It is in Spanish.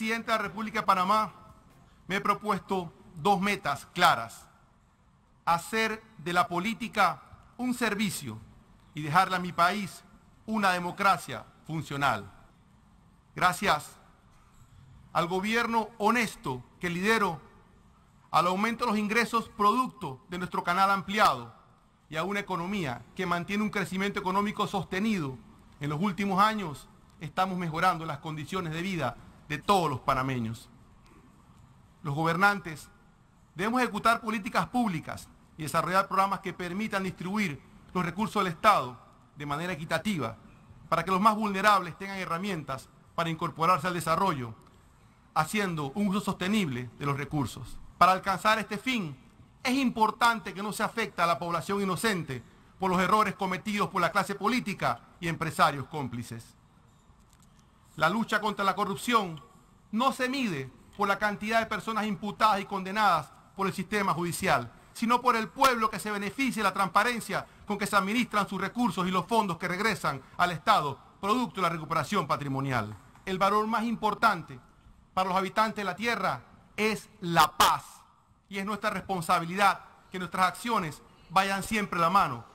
presidente de la República de Panamá, me he propuesto dos metas claras. Hacer de la política un servicio y dejarle a mi país una democracia funcional. Gracias al gobierno honesto que lidero, al aumento de los ingresos producto de nuestro canal ampliado y a una economía que mantiene un crecimiento económico sostenido en los últimos años, estamos mejorando las condiciones de vida de todos los panameños. Los gobernantes debemos ejecutar políticas públicas y desarrollar programas que permitan distribuir los recursos del Estado de manera equitativa para que los más vulnerables tengan herramientas para incorporarse al desarrollo, haciendo un uso sostenible de los recursos. Para alcanzar este fin, es importante que no se afecte a la población inocente por los errores cometidos por la clase política y empresarios cómplices. La lucha contra la corrupción no se mide por la cantidad de personas imputadas y condenadas por el sistema judicial, sino por el pueblo que se beneficie de la transparencia con que se administran sus recursos y los fondos que regresan al Estado, producto de la recuperación patrimonial. El valor más importante para los habitantes de la tierra es la paz y es nuestra responsabilidad que nuestras acciones vayan siempre de la mano